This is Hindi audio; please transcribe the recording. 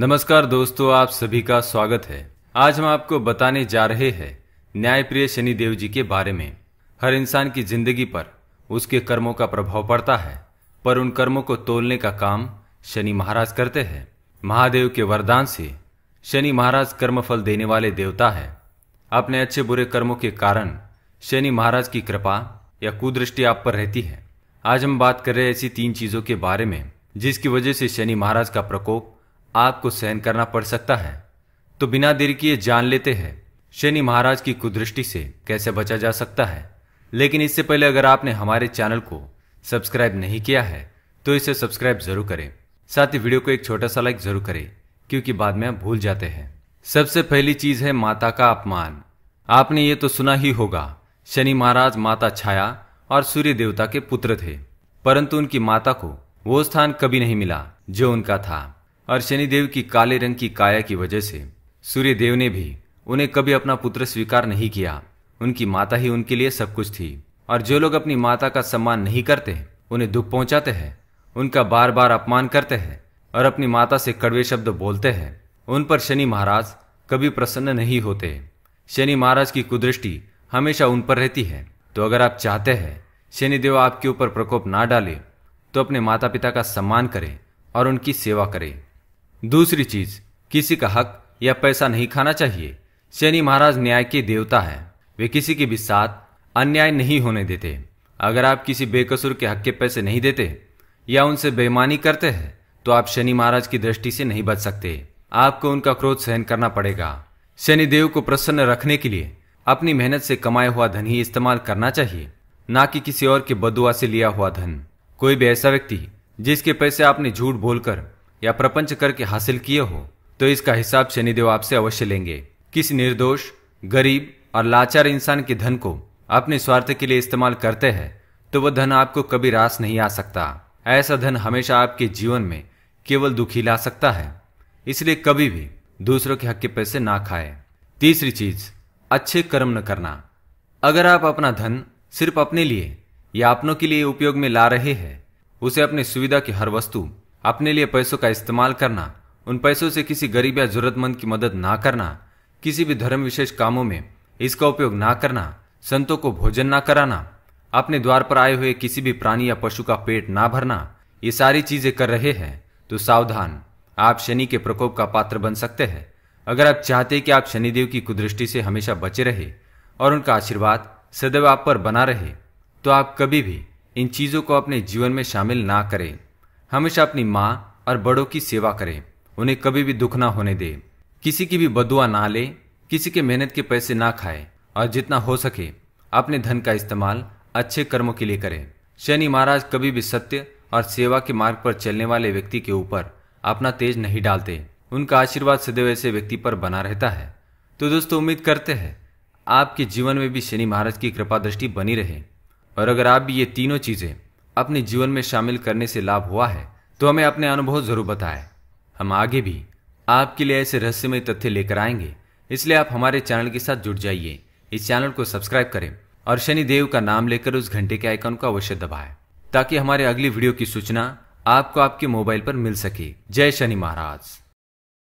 नमस्कार दोस्तों आप सभी का स्वागत है आज हम आपको बताने जा रहे हैं न्यायप्रिय शनिदेव जी के बारे में हर इंसान की जिंदगी पर उसके कर्मों का प्रभाव पड़ता है पर उन कर्मों को तोलने का काम शनि महाराज करते हैं महादेव के वरदान से शनि महाराज कर्मफल देने वाले देवता है अपने अच्छे बुरे कर्मों के कारण शनि महाराज की कृपा या कुदृष्टि आप पर रहती है आज हम बात कर रहे हैं ऐसी तीन चीजों के बारे में जिसकी वजह से शनि महाराज का प्रकोप आपको सहन करना पड़ सकता है तो बिना देर किए जान लेते हैं शनि महाराज की कुदृष्टि से कैसे बचा जा सकता है लेकिन इससे पहले अगर आपने हमारे चैनल को सब्सक्राइब नहीं किया है तो इसे सब्सक्राइब जरूर करें साथ ही वीडियो को एक छोटा सा लाइक जरूर करें क्योंकि बाद में आप भूल जाते हैं सबसे पहली चीज है माता का अपमान आपने ये तो सुना ही होगा शनि महाराज माता छाया और सूर्य देवता के पुत्र थे परंतु उनकी माता को वो स्थान कभी नहीं मिला जो उनका था और शनिदेव की काले रंग की काया की वजह से सूर्य देव ने भी उन्हें कभी अपना पुत्र स्वीकार नहीं किया उनकी माता ही उनके लिए सब कुछ थी और जो लोग अपनी माता का सम्मान नहीं करते उन्हें दुख पहुंचाते हैं उनका बार बार अपमान करते हैं और अपनी माता से कड़वे शब्द बोलते हैं उन पर शनि महाराज कभी प्रसन्न नहीं होते शनि महाराज की कुदृष्टि हमेशा उन पर रहती है तो अगर आप चाहते हैं शनिदेव आपके ऊपर प्रकोप ना डाले तो अपने माता पिता का सम्मान करें और उनकी सेवा करें दूसरी चीज किसी का हक या पैसा नहीं खाना चाहिए शनि महाराज न्याय के देवता है वे किसी के भी साथ अन्याय नहीं होने देते अगर आप किसी बेकसूर के हक के पैसे नहीं देते या उनसे बेईमानी करते हैं तो आप शनि महाराज की दृष्टि से नहीं बच सकते आपको उनका क्रोध सहन करना पड़ेगा शनि देव को प्रसन्न रखने के लिए अपनी मेहनत से कमाया हुआ धन ही इस्तेमाल करना चाहिए ना कि किसी और के बदुआ से लिया हुआ धन कोई भी ऐसा व्यक्ति जिसके पैसे आपने झूठ बोलकर या प्रपंच करके हासिल किए हो तो इसका हिसाब शनिदेव आपसे अवश्य लेंगे किस निर्दोष गरीब और लाचार इंसान के धन को अपने स्वार्थ के लिए इस्तेमाल करते हैं तो वह धन आपको कभी रास नहीं आ सकता ऐसा धन हमेशा आपके जीवन में केवल दुखी ला सकता है इसलिए कभी भी दूसरों के हक के पैसे ना खाए तीसरी चीज अच्छे कर्म न करना अगर आप अपना धन सिर्फ अपने लिए या अपनों के लिए उपयोग में ला रहे हैं उसे अपने सुविधा की हर वस्तु अपने लिए पैसों का इस्तेमाल करना उन पैसों से किसी गरीब या जरूरतमंद की मदद ना करना किसी भी धर्म विशेष कामों में इसका उपयोग ना करना संतों को भोजन ना कराना अपने द्वार पर आए हुए किसी भी प्राणी या पशु का पेट ना भरना ये सारी चीजें कर रहे हैं तो सावधान आप शनि के प्रकोप का पात्र बन सकते हैं अगर आप चाहते कि आप शनिदेव की कुदृष्टि से हमेशा बचे रहे और उनका आशीर्वाद सदैव आप पर बना रहे तो आप कभी भी इन चीजों को अपने जीवन में शामिल ना करें हमेशा अपनी माँ और बड़ों की सेवा करें उन्हें कभी भी दुख ना होने दे किसी की भी बदुआ ना ले किसी के मेहनत के पैसे ना खाए और जितना हो सके अपने धन का इस्तेमाल अच्छे कर्मों के लिए करें शनि महाराज कभी भी सत्य और सेवा के मार्ग पर चलने वाले व्यक्ति के ऊपर अपना तेज नहीं डालते उनका आशीर्वाद सदैव ऐसे व्यक्ति पर बना रहता है तो दोस्तों उम्मीद करते हैं आपके जीवन में भी शनि महाराज की कृपा दृष्टि बनी रहे और अगर आप भी ये तीनों चीज़ें अपने जीवन में शामिल करने से लाभ हुआ है तो हमें अपने अनुभव जरूर बताएं हम आगे भी आपके लिए ऐसे रहस्यमय तथ्य लेकर आएंगे इसलिए आप हमारे चैनल के साथ जुड़ जाइए इस चैनल को सब्सक्राइब करें और शनिदेव का नाम लेकर उस घंटे के आइकन को अवश्य दबाएं ताकि हमारे अगली वीडियो की सूचना आपको आपके मोबाइल पर मिल सके जय शनि महाराज